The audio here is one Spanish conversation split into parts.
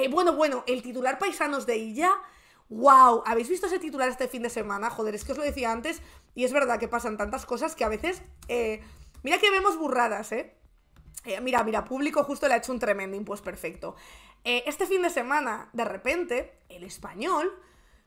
Eh, bueno, bueno, el titular Paisanos de Illa. ¡Wow! ¿Habéis visto ese titular este fin de semana? Joder, es que os lo decía antes. Y es verdad que pasan tantas cosas que a veces. Eh, mira que vemos burradas, ¿eh? ¿eh? Mira, mira, público justo le ha hecho un tremendo impuesto perfecto. este fin de semana, de repente, el español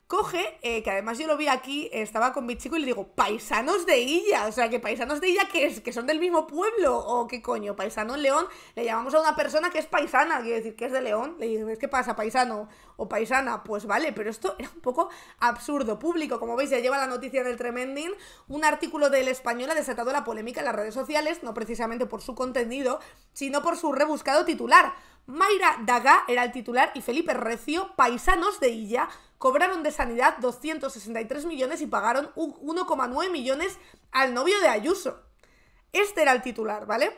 coge, eh, que además yo lo vi aquí, estaba con mi chico y le digo, paisanos de Illa, o sea, que paisanos de Illa que, es, que son del mismo pueblo, o qué coño, paisano en León, le llamamos a una persona que es paisana, quiere decir que es de León, le es ¿qué pasa, paisano o paisana? Pues vale, pero esto era un poco absurdo. Público, como veis, ya lleva la noticia del Tremending, un artículo del Español ha desatado la polémica en las redes sociales, no precisamente por su contenido, sino por su rebuscado titular. Mayra Daga era el titular y Felipe Recio, paisanos de Illa, cobraron de sanidad 263 millones y pagaron 1,9 millones al novio de Ayuso. Este era el titular, ¿vale?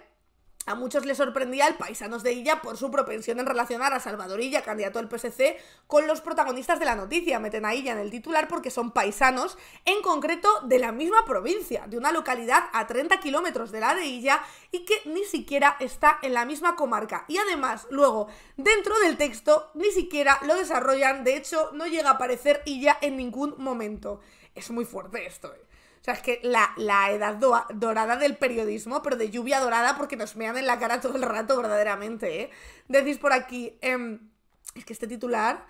A muchos les sorprendía el paisanos de Illa por su propensión en relacionar a Salvador candidato del PSC, con los protagonistas de la noticia. Meten a Illa en el titular porque son paisanos, en concreto de la misma provincia, de una localidad a 30 kilómetros de la de Illa y que ni siquiera está en la misma comarca. Y además, luego, dentro del texto, ni siquiera lo desarrollan, de hecho, no llega a aparecer Illa en ningún momento. Es muy fuerte esto, ¿eh? O sea, es que la, edad dorada del periodismo, pero de lluvia dorada porque nos mean en la cara todo el rato, verdaderamente, ¿eh? Decís por aquí, em, es que este titular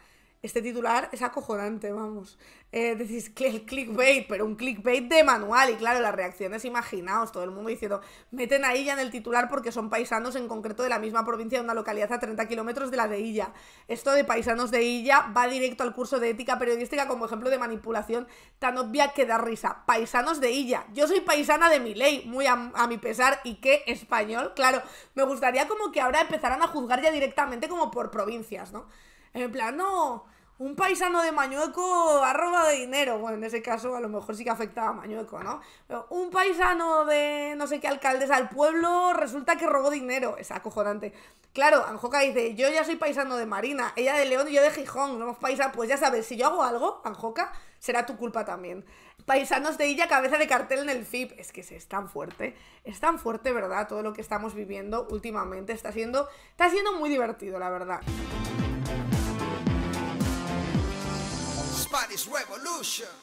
este titular es acojonante, vamos. Eh, decís que el clickbait, pero un clickbait de manual. Y claro, las reacciones, imaginaos, todo el mundo diciendo, meten a Illa en el titular porque son paisanos en concreto de la misma provincia de una localidad a 30 kilómetros de la de Illa. Esto de paisanos de Illa va directo al curso de ética periodística como ejemplo de manipulación tan obvia que da risa. Paisanos de Illa. Yo soy paisana de mi ley, muy a, a mi pesar, y qué español. Claro, me gustaría como que ahora empezaran a juzgar ya directamente como por provincias, ¿no? En plan, no, un paisano de Mañueco ha robado dinero. Bueno, en ese caso a lo mejor sí que afectaba a Mañueco, ¿no? Pero un paisano de no sé qué alcaldes al pueblo resulta que robó dinero. Es acojonante. Claro, Anjoca dice, yo ya soy paisano de Marina, ella de León y yo de Gijón, somos paisa, pues ya sabes, si yo hago algo, Anjoca, será tu culpa también. Paisanos de ella cabeza de cartel en el FIP. Es que es tan fuerte, es tan fuerte, ¿verdad? Todo lo que estamos viviendo últimamente está siendo, está siendo muy divertido, la verdad. Spanish Revolution.